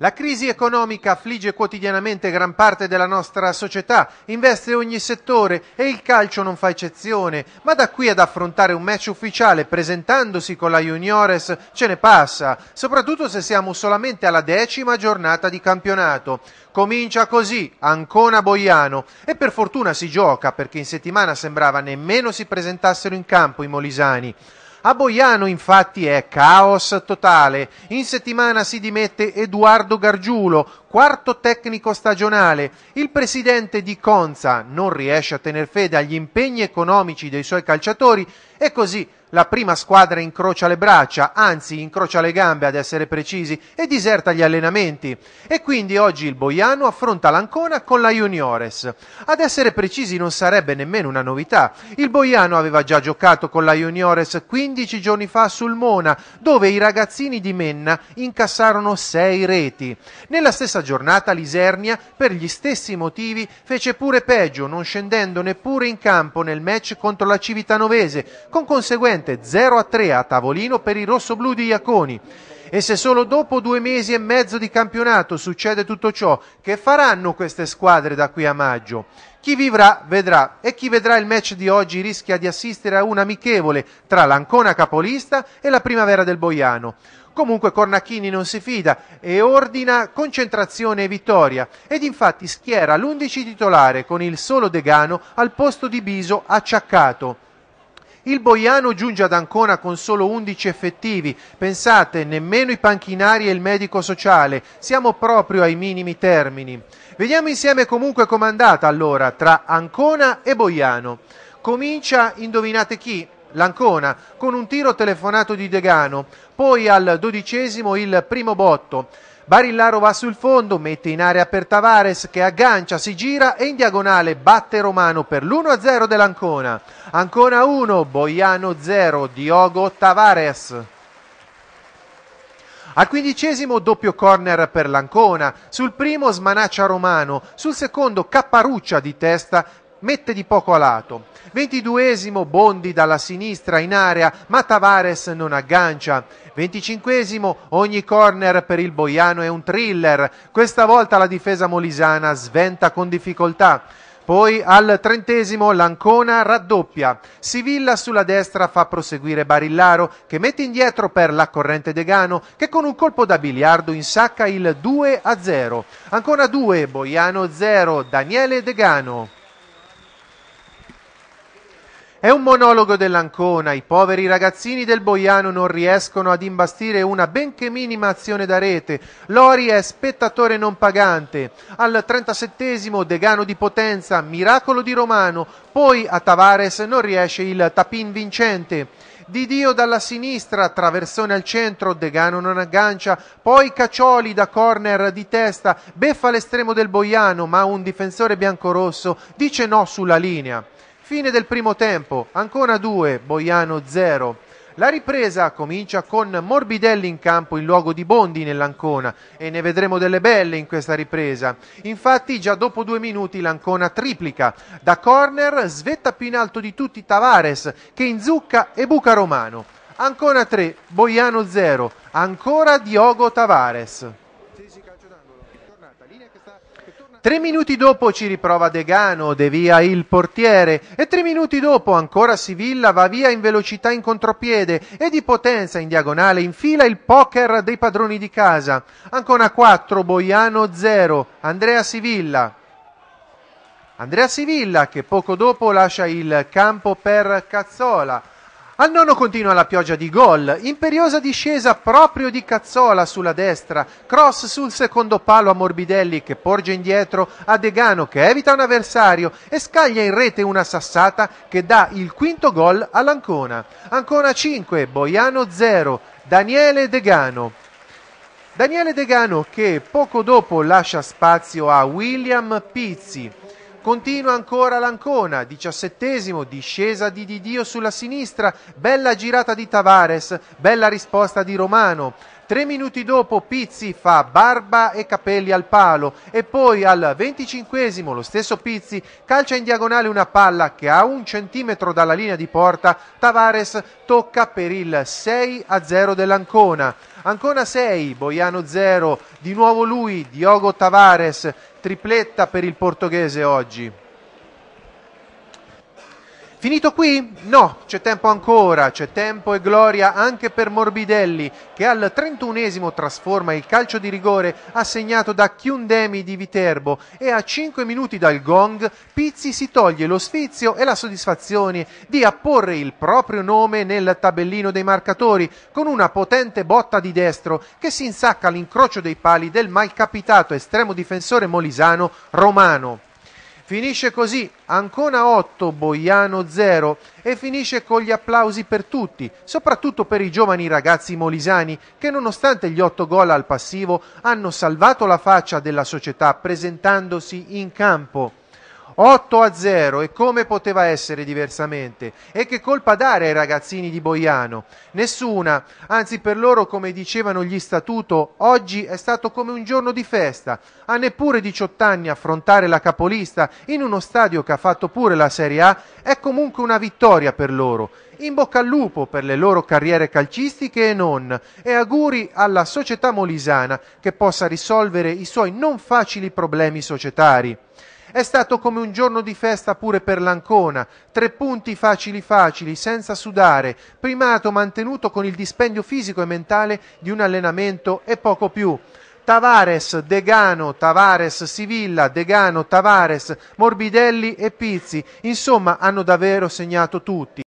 La crisi economica affligge quotidianamente gran parte della nostra società, investe ogni settore e il calcio non fa eccezione, ma da qui ad affrontare un match ufficiale presentandosi con la Juniores ce ne passa, soprattutto se siamo solamente alla decima giornata di campionato. Comincia così, Ancona Boiano, e per fortuna si gioca perché in settimana sembrava nemmeno si presentassero in campo i molisani. A Boiano infatti è caos totale. In settimana si dimette Edoardo Gargiulo, quarto tecnico stagionale. Il presidente di Conza non riesce a tener fede agli impegni economici dei suoi calciatori e così la prima squadra incrocia le braccia, anzi incrocia le gambe ad essere precisi, e diserta gli allenamenti. E quindi oggi il Boiano affronta l'Ancona con la Juniores. Ad essere precisi non sarebbe nemmeno una novità. Il Boiano aveva già giocato con la Juniores 15 giorni fa sul Mona, dove i ragazzini di Menna incassarono 6 reti. Nella stessa giornata l'Isernia, per gli stessi motivi, fece pure peggio, non scendendo neppure in campo nel match contro la Civitanovese, con conseguente vincente 0-3 a tavolino per i rossoblù di Iaconi. E se solo dopo due mesi e mezzo di campionato succede tutto ciò, che faranno queste squadre da qui a maggio? Chi vivrà vedrà e chi vedrà il match di oggi rischia di assistere a un amichevole tra l'Ancona capolista e la Primavera del Boiano. Comunque Cornacchini non si fida e ordina concentrazione e vittoria ed infatti schiera l'11 titolare con il solo Degano al posto di Biso acciaccato. Il Boiano giunge ad Ancona con solo 11 effettivi. Pensate, nemmeno i panchinari e il medico sociale. Siamo proprio ai minimi termini. Vediamo insieme comunque com'è andata allora tra Ancona e Boiano. Comincia, indovinate chi? l'Ancona, con un tiro telefonato di Degano, poi al dodicesimo il primo botto. Barillaro va sul fondo, mette in area per Tavares che aggancia, si gira e in diagonale batte Romano per l'1-0 dell'Ancona. Ancona 1, Boiano 0, Diogo Tavares. Al quindicesimo doppio corner per l'Ancona, sul primo smanaccia Romano, sul secondo Capparuccia di testa mette di poco a lato. 22 Bondi dalla sinistra in area, ma Tavares non aggancia. 25 ogni corner per il Boiano è un thriller. Questa volta la difesa molisana sventa con difficoltà. Poi al trentesimo l'Ancona raddoppia. Sivilla sulla destra fa proseguire Barillaro che mette indietro per la corrente Degano che con un colpo da biliardo insacca il 2 a 0. Ancora 2, Boiano 0, Daniele Degano. È un monologo dell'Ancona, i poveri ragazzini del Boiano non riescono ad imbastire una benché minima azione da rete, Lori è spettatore non pagante, al 37 Degano di Potenza, miracolo di Romano, poi a Tavares non riesce il tapin vincente. Di Dio dalla sinistra, traversone al centro, Degano non aggancia, poi Caccioli da corner di testa, beffa l'estremo del Boiano, ma un difensore biancorosso dice no sulla linea. Fine del primo tempo, ancora 2, Boiano 0. La ripresa comincia con Morbidelli in campo in luogo di Bondi nell'Ancona e ne vedremo delle belle in questa ripresa. Infatti già dopo due minuti l'Ancona triplica. Da corner svetta più in alto di tutti Tavares che inzucca e buca Romano. Ancona 3, Boiano 0, ancora Diogo Tavares. Tre minuti dopo ci riprova Degano, devia il portiere e tre minuti dopo ancora Sivilla va via in velocità in contropiede e di potenza in diagonale infila il poker dei padroni di casa. Ancora 4, Boiano 0, Andrea Sivilla. Andrea Sivilla che poco dopo lascia il campo per Cazzola. Al nono continua la pioggia di gol, imperiosa discesa proprio di Cazzola sulla destra, cross sul secondo palo a Morbidelli che porge indietro a Degano che evita un avversario e scaglia in rete una sassata che dà il quinto gol all'Ancona. Ancona 5, Boiano 0, Daniele Degano. Daniele Degano che poco dopo lascia spazio a William Pizzi. Continua ancora l'Ancona, diciassettesimo, discesa di Didio sulla sinistra, bella girata di Tavares, bella risposta di Romano. Tre minuti dopo Pizzi fa barba e capelli al palo e poi al venticinquesimo lo stesso Pizzi calcia in diagonale una palla che a un centimetro dalla linea di porta Tavares tocca per il 6 0 dell'Ancona. Ancona 6, Boiano 0, di nuovo lui, Diogo Tavares, tripletta per il portoghese oggi. Finito qui? No, c'è tempo ancora, c'è tempo e gloria anche per Morbidelli che al 31esimo trasforma il calcio di rigore assegnato da Chiundemi di Viterbo e a 5 minuti dal gong Pizzi si toglie lo sfizio e la soddisfazione di apporre il proprio nome nel tabellino dei marcatori con una potente botta di destro che si insacca all'incrocio dei pali del malcapitato estremo difensore molisano Romano. Finisce così Ancona 8, Boiano 0 e finisce con gli applausi per tutti, soprattutto per i giovani ragazzi molisani che nonostante gli 8 gol al passivo hanno salvato la faccia della società presentandosi in campo. 8 a 0 e come poteva essere diversamente? E che colpa dare ai ragazzini di Boiano? Nessuna, anzi per loro come dicevano gli statuto, oggi è stato come un giorno di festa, a neppure 18 anni affrontare la capolista in uno stadio che ha fatto pure la Serie A è comunque una vittoria per loro. In bocca al lupo per le loro carriere calcistiche e non, e auguri alla società molisana che possa risolvere i suoi non facili problemi societari. È stato come un giorno di festa pure per l'Ancona, tre punti facili facili, senza sudare, primato mantenuto con il dispendio fisico e mentale di un allenamento e poco più. Tavares, Degano, Tavares, Sivilla, Degano, Tavares, Morbidelli e Pizzi, insomma hanno davvero segnato tutti.